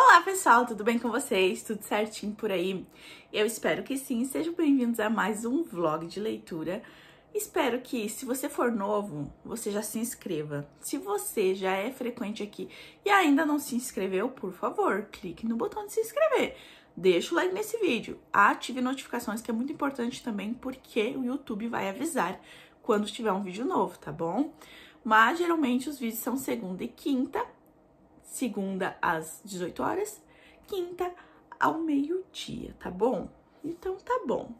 Olá pessoal, tudo bem com vocês? Tudo certinho por aí? Eu espero que sim, sejam bem-vindos a mais um vlog de leitura. Espero que, se você for novo, você já se inscreva. Se você já é frequente aqui e ainda não se inscreveu, por favor, clique no botão de se inscrever. Deixa o like nesse vídeo, ative notificações, que é muito importante também, porque o YouTube vai avisar quando tiver um vídeo novo, tá bom? Mas geralmente os vídeos são segunda e quinta, segunda às 18 horas, quinta ao meio-dia, tá bom? Então tá bom.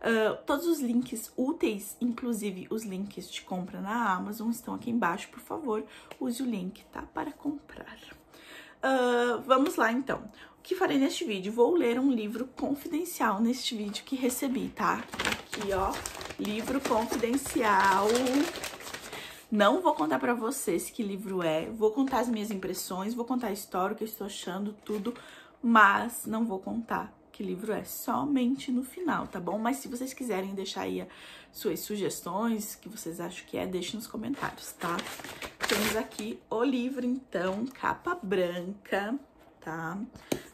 Uh, todos os links úteis, inclusive os links de compra na Amazon, estão aqui embaixo, por favor, use o link, tá? Para comprar. Uh, vamos lá então. O que farei neste vídeo? Vou ler um livro confidencial neste vídeo que recebi, tá? Aqui, ó, livro confidencial não vou contar para vocês que livro é, vou contar as minhas impressões, vou contar a história, o que eu estou achando, tudo, mas não vou contar que livro é somente no final, tá bom? Mas se vocês quiserem deixar aí suas sugestões, que vocês acham que é, deixem nos comentários, tá? Temos aqui o livro, então, capa branca, tá?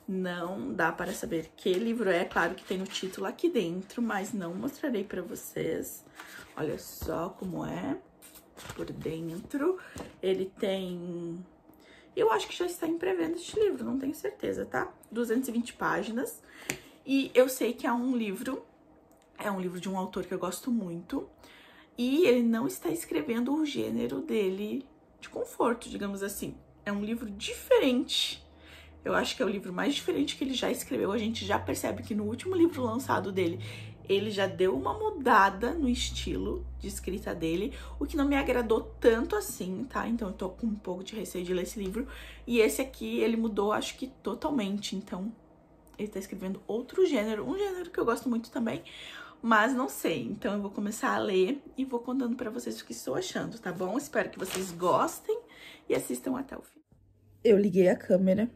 Não dá para saber que livro é, claro que tem o título aqui dentro, mas não mostrarei para vocês. Olha só como é por dentro. Ele tem... Eu acho que já está em pré-venda este livro, não tenho certeza, tá? 220 páginas. E eu sei que é um livro, é um livro de um autor que eu gosto muito. E ele não está escrevendo o gênero dele de conforto, digamos assim. É um livro diferente. Eu acho que é o livro mais diferente que ele já escreveu. A gente já percebe que no último livro lançado dele, ele já deu uma mudada no estilo de escrita dele, o que não me agradou tanto assim, tá? Então eu tô com um pouco de receio de ler esse livro. E esse aqui, ele mudou, acho que totalmente. Então, ele tá escrevendo outro gênero, um gênero que eu gosto muito também, mas não sei. Então eu vou começar a ler e vou contando para vocês o que estou achando, tá bom? Espero que vocês gostem e assistam até o fim. Eu liguei a câmera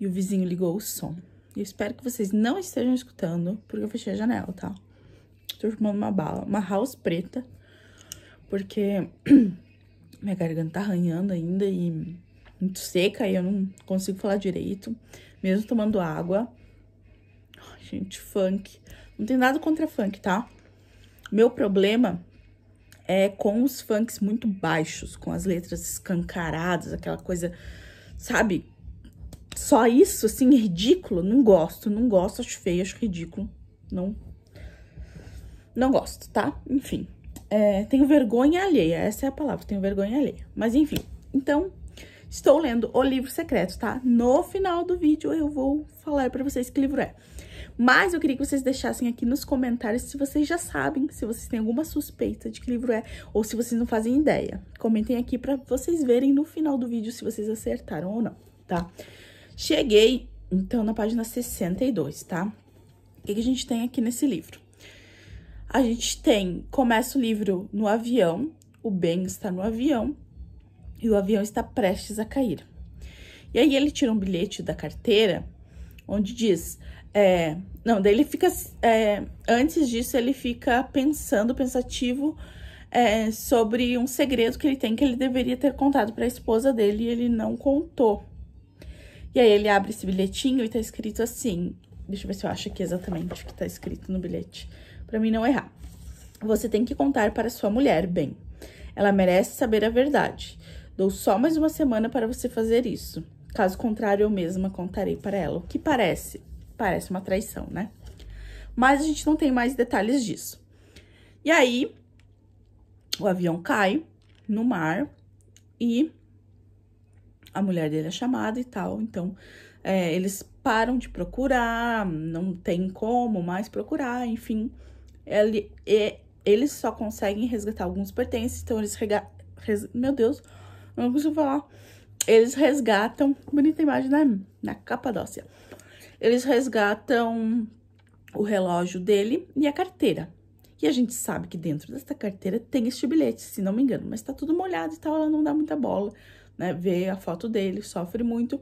e o vizinho ligou o som. Eu espero que vocês não estejam escutando, porque eu fechei a janela, tá? Tô fumando uma bala, uma house preta, porque minha garganta tá arranhando ainda e muito seca e eu não consigo falar direito, mesmo tomando água. Ai, gente, funk. Não tem nada contra funk, tá? Meu problema é com os funks muito baixos, com as letras escancaradas, aquela coisa, sabe? só isso, assim, ridículo, não gosto, não gosto, acho feio, acho ridículo, não, não gosto, tá? Enfim, é, tenho vergonha alheia, essa é a palavra, tenho vergonha alheia, mas enfim, então, estou lendo O Livro Secreto, tá? No final do vídeo eu vou falar pra vocês que livro é. Mas eu queria que vocês deixassem aqui nos comentários se vocês já sabem, se vocês têm alguma suspeita de que livro é, ou se vocês não fazem ideia. Comentem aqui pra vocês verem no final do vídeo se vocês acertaram ou não, tá? Cheguei, então, na página 62, tá? O que, que a gente tem aqui nesse livro? A gente tem, começa o livro no avião, o Ben está no avião e o avião está prestes a cair. E aí ele tira um bilhete da carteira, onde diz, é, não, daí ele fica, é, antes disso ele fica pensando, pensativo é, sobre um segredo que ele tem que ele deveria ter contado para a esposa dele e ele não contou. E aí ele abre esse bilhetinho e tá escrito assim. Deixa eu ver se eu acho aqui exatamente o que tá escrito no bilhete, para mim não errar. Você tem que contar para sua mulher, bem. Ela merece saber a verdade. Dou só mais uma semana para você fazer isso. Caso contrário, eu mesma contarei para ela. O que parece? Parece uma traição, né? Mas a gente não tem mais detalhes disso. E aí, o avião cai no mar e a mulher dele é chamada e tal, então é, eles param de procurar, não tem como mais procurar, enfim. Ele, e, eles só conseguem resgatar alguns pertences, então eles resgatam. Res, meu Deus, não consigo falar. Eles resgatam. Bonita imagem, né? Na Capadócia. Eles resgatam o relógio dele e a carteira. E a gente sabe que dentro dessa carteira tem este bilhete, se não me engano, mas tá tudo molhado e tal, ela não dá muita bola né, vê a foto dele, sofre muito.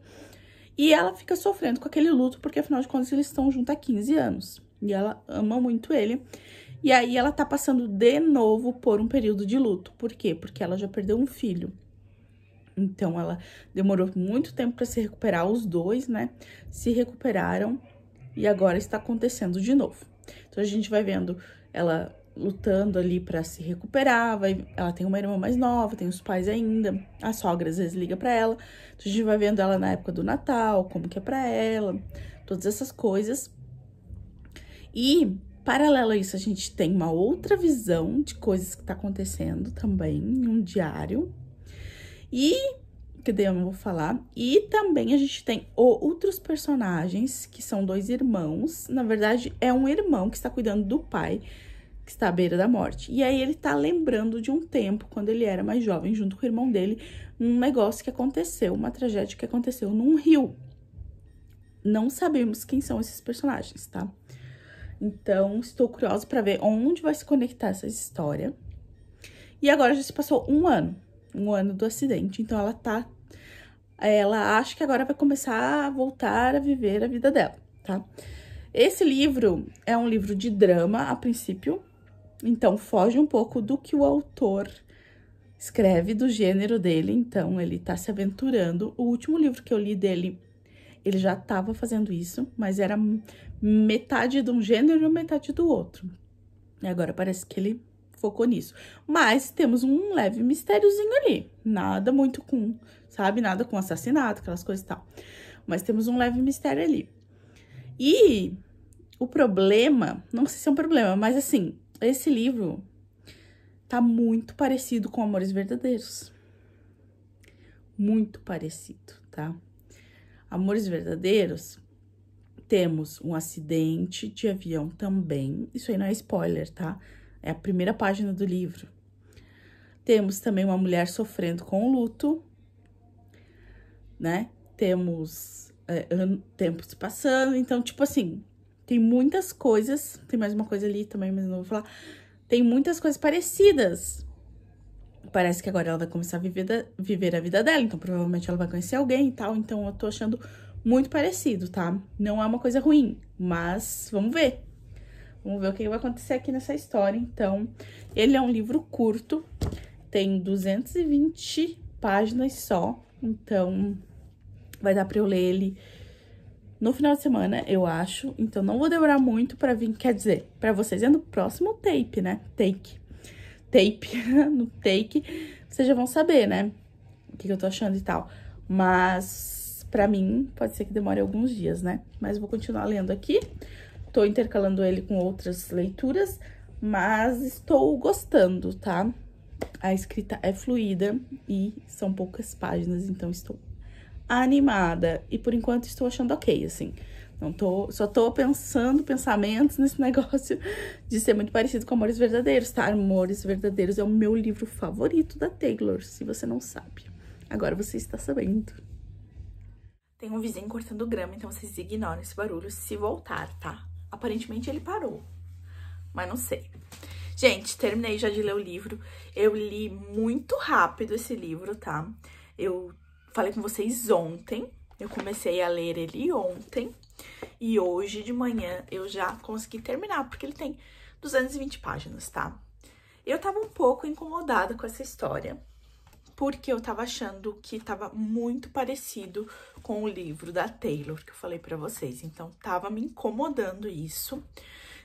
E ela fica sofrendo com aquele luto, porque afinal de contas eles estão juntos há 15 anos. E ela ama muito ele. E aí ela tá passando de novo por um período de luto. Por quê? Porque ela já perdeu um filho. Então ela demorou muito tempo para se recuperar, os dois, né? Se recuperaram e agora está acontecendo de novo. Então a gente vai vendo ela lutando ali para se recuperar, vai, ela tem uma irmã mais nova, tem os pais ainda, a sogra às vezes liga para ela, então a gente vai vendo ela na época do Natal, como que é para ela, todas essas coisas. E paralelo a isso, a gente tem uma outra visão de coisas que tá acontecendo também, um diário. E que daí eu não vou falar. E também a gente tem outros personagens, que são dois irmãos. Na verdade, é um irmão que está cuidando do pai, que está à beira da morte. E aí ele tá lembrando de um tempo, quando ele era mais jovem, junto com o irmão dele, um negócio que aconteceu, uma tragédia que aconteceu num rio. Não sabemos quem são esses personagens, tá? Então, estou curiosa para ver onde vai se conectar essa história. E agora já se passou um ano, um ano do acidente, então ela tá... Ela acha que agora vai começar a voltar a viver a vida dela, tá? Esse livro é um livro de drama, a princípio, então, foge um pouco do que o autor escreve, do gênero dele. Então, ele está se aventurando. O último livro que eu li dele, ele já estava fazendo isso, mas era metade de um gênero e metade do outro. E agora parece que ele focou nisso. Mas temos um leve mistériozinho ali. Nada muito com, sabe? Nada com assassinato, aquelas coisas e tal. Mas temos um leve mistério ali. E o problema, não sei se é um problema, mas assim, esse livro tá muito parecido com Amores Verdadeiros. Muito parecido, tá? Amores Verdadeiros, temos um acidente de avião também. Isso aí não é spoiler, tá? É a primeira página do livro. Temos também uma mulher sofrendo com luto, né? Temos é, tempos passando, então, tipo assim, tem muitas coisas, tem mais uma coisa ali também, mas não vou falar. Tem muitas coisas parecidas. Parece que agora ela vai começar a viver, da, viver a vida dela, então provavelmente ela vai conhecer alguém e tal, então eu tô achando muito parecido, tá? Não é uma coisa ruim, mas vamos ver. Vamos ver o que vai acontecer aqui nessa história, então. Ele é um livro curto, tem 220 páginas só, então vai dar pra eu ler ele no final de semana, eu acho. Então, não vou demorar muito pra vir, quer dizer, pra vocês é no próximo tape, né? Take. Tape, no take, vocês já vão saber, né? O que, que eu tô achando e tal. Mas, pra mim, pode ser que demore alguns dias, né? Mas vou continuar lendo aqui. Tô intercalando ele com outras leituras, mas estou gostando, tá? A escrita é fluida e são poucas páginas, então estou animada. E por enquanto estou achando ok, assim. Não tô, só tô pensando pensamentos nesse negócio de ser muito parecido com Amores Verdadeiros, tá? Amores Verdadeiros é o meu livro favorito da Taylor, se você não sabe. Agora você está sabendo. Tem um vizinho cortando grama, então vocês ignoram esse barulho se voltar, tá? Aparentemente ele parou, mas não sei. Gente, terminei já de ler o livro. Eu li muito rápido esse livro, tá? Eu falei com vocês ontem, eu comecei a ler ele ontem e hoje de manhã eu já consegui terminar, porque ele tem 220 páginas, tá? Eu tava um pouco incomodada com essa história, porque eu tava achando que tava muito parecido com o livro da Taylor que eu falei para vocês, então tava me incomodando isso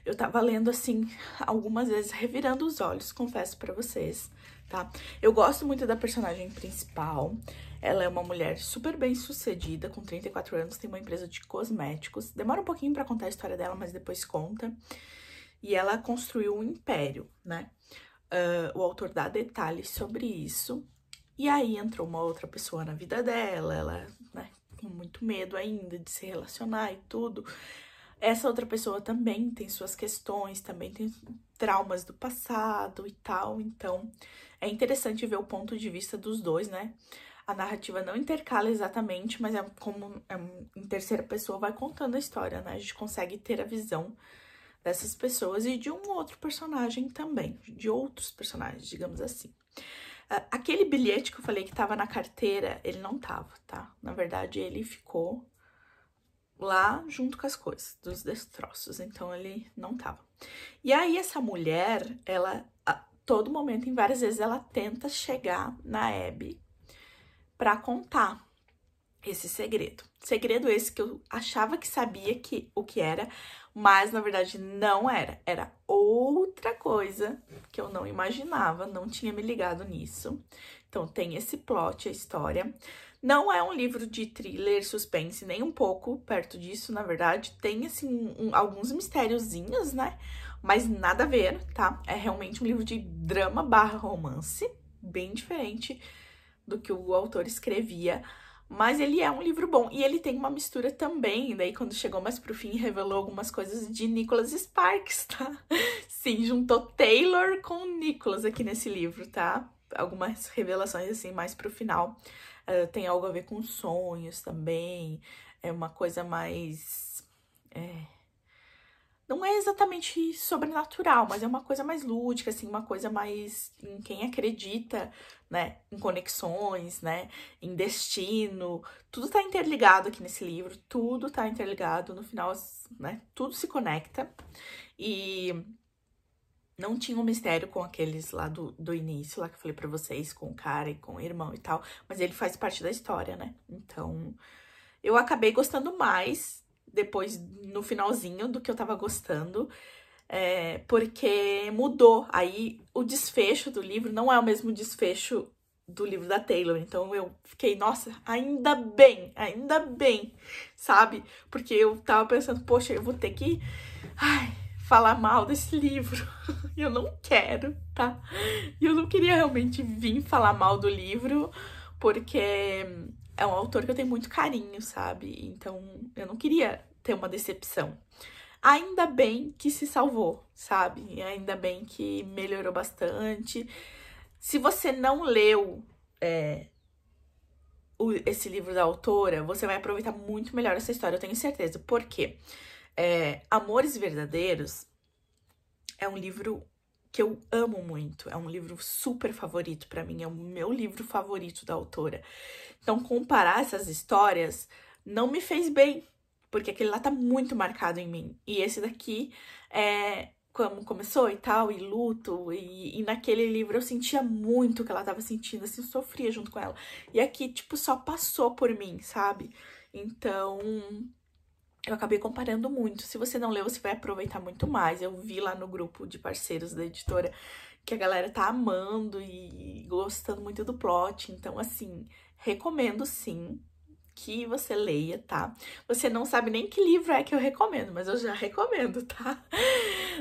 eu tava lendo assim algumas vezes, revirando os olhos, confesso para vocês, tá? Eu gosto muito da personagem principal. Ela é uma mulher super bem sucedida, com 34 anos, tem uma empresa de cosméticos. Demora um pouquinho para contar a história dela, mas depois conta. E ela construiu um império, né? Uh, o autor dá detalhes sobre isso. E aí entrou uma outra pessoa na vida dela, ela, né, com muito medo ainda de se relacionar e tudo essa outra pessoa também tem suas questões, também tem traumas do passado e tal. Então, é interessante ver o ponto de vista dos dois, né? A narrativa não intercala exatamente, mas é como é, em terceira pessoa vai contando a história, né? A gente consegue ter a visão dessas pessoas e de um outro personagem também, de outros personagens, digamos assim. Ah, aquele bilhete que eu falei que tava na carteira, ele não tava, tá? Na verdade, ele ficou lá junto com as coisas, dos destroços. Então ele não tava. E aí essa mulher, ela a todo momento, em várias vezes, ela tenta chegar na Abby para contar esse segredo. Segredo esse que eu achava que sabia que o que era, mas na verdade não era, era outra coisa que eu não imaginava, não tinha me ligado nisso. Então tem esse plot, a história. Não é um livro de thriller, suspense, nem um pouco perto disso, na verdade. Tem, assim, um, alguns mistériozinhos, né? Mas nada a ver, tá? É realmente um livro de drama barra romance, bem diferente do que o autor escrevia. Mas ele é um livro bom. E ele tem uma mistura também. Daí, quando chegou mais pro fim, revelou algumas coisas de Nicholas Sparks, tá? Sim, juntou Taylor com Nicholas aqui nesse livro, tá? Algumas revelações, assim, mais pro final. Ah, tem algo a ver com sonhos também, é uma coisa mais. É, não é exatamente sobrenatural, mas é uma coisa mais lúdica, assim, uma coisa mais em quem acredita, né, em conexões, né, em destino. Tudo tá interligado aqui nesse livro, tudo tá interligado, no final, né, tudo se conecta. E não tinha um mistério com aqueles lá do, do início, lá que eu falei pra vocês, com o cara e com o irmão e tal. Mas ele faz parte da história, né? Então, eu acabei gostando mais depois, no finalzinho, do que eu tava gostando. É, porque mudou. Aí o desfecho do livro não é o mesmo desfecho do livro da Taylor. Então eu fiquei, nossa, ainda bem, ainda bem, sabe? Porque eu tava pensando, poxa, eu vou ter que. Ai, falar mal desse livro. Eu não quero, tá? eu não queria realmente vir falar mal do livro, porque é um autor que eu tenho muito carinho, sabe? Então eu não queria ter uma decepção. Ainda bem que se salvou, sabe? Ainda bem que melhorou bastante. Se você não leu é, o, esse livro da autora, você vai aproveitar muito melhor essa história, eu tenho certeza. Por quê? Porque é, Amores Verdadeiros é um livro que eu amo muito, é um livro super favorito para mim, é o meu livro favorito da autora. Então, comparar essas histórias não me fez bem, porque aquele lá tá muito marcado em mim. E esse daqui é como começou e tal, e luto, e, e naquele livro eu sentia muito o que ela tava sentindo, assim, sofria junto com ela. E aqui, tipo, só passou por mim, sabe? Então, eu acabei comparando muito. Se você não leu, você vai aproveitar muito mais. Eu vi lá no grupo de parceiros da editora que a galera tá amando e gostando muito do plot. Então, assim, recomendo sim que você leia, tá? Você não sabe nem que livro é que eu recomendo, mas eu já recomendo, tá?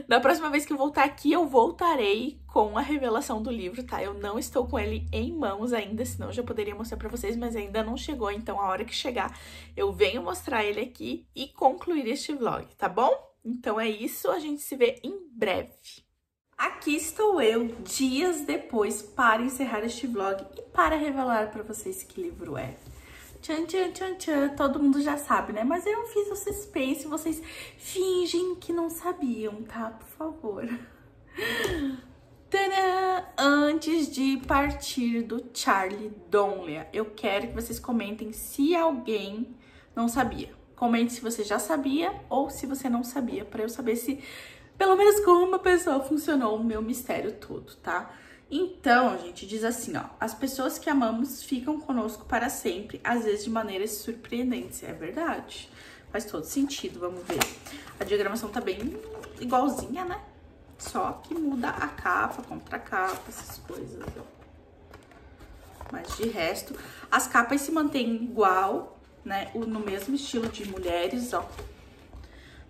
Na próxima vez que eu voltar aqui, eu voltarei com a revelação do livro, tá? Eu não estou com ele em mãos ainda, senão eu já poderia mostrar para vocês, mas ainda não chegou, então a hora que chegar, eu venho mostrar ele aqui e concluir este vlog, tá bom? Então é isso, a gente se vê em breve. Aqui estou eu, dias depois, para encerrar este vlog e para revelar para vocês que livro é. Tchan, tchan, tchan, tchan, todo mundo já sabe, né? Mas eu fiz o suspense, vocês fingem que não sabiam, tá? Por favor. Tadã! Antes de partir do Charlie Donlea, eu quero que vocês comentem se alguém não sabia. Comente se você já sabia ou se você não sabia, para eu saber se pelo menos com uma pessoa funcionou o meu mistério todo, tá? Tá? Então, gente, diz assim, ó, as pessoas que amamos ficam conosco para sempre, às vezes de maneiras surpreendentes. É verdade. Faz todo sentido, vamos ver. A diagramação tá bem igualzinha, né? Só que muda a capa, contra a capa, essas coisas, ó. Mas de resto, as capas se mantêm igual, né? No mesmo estilo de mulheres, ó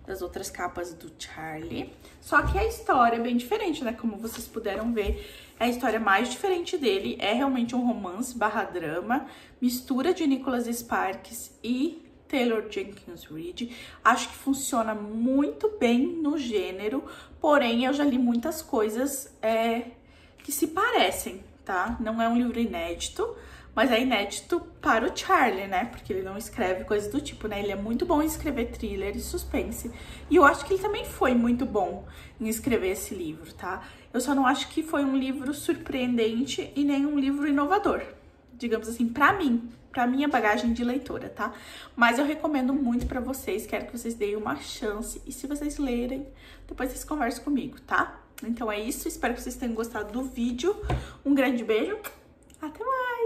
das outras capas do Charlie. Só que a história é bem diferente, né? Como vocês puderam ver, é a história mais diferente dele é realmente um romance barra drama, mistura de Nicholas Sparks e Taylor Jenkins Reid. Acho que funciona muito bem no gênero, porém eu já li muitas coisas é, que se parecem, tá? Não é um livro inédito, mas é inédito para o Charlie, né? Porque ele não escreve coisas do tipo, né? Ele é muito bom em escrever thriller e suspense. E eu acho que ele também foi muito bom em escrever esse livro, tá? Eu só não acho que foi um livro surpreendente e nem um livro inovador. Digamos assim, para mim, para minha bagagem de leitora, tá? Mas eu recomendo muito para vocês, quero que vocês deem uma chance e se vocês lerem, depois vocês conversam comigo, tá? Então é isso, espero que vocês tenham gostado do vídeo. Um grande beijo, até mais!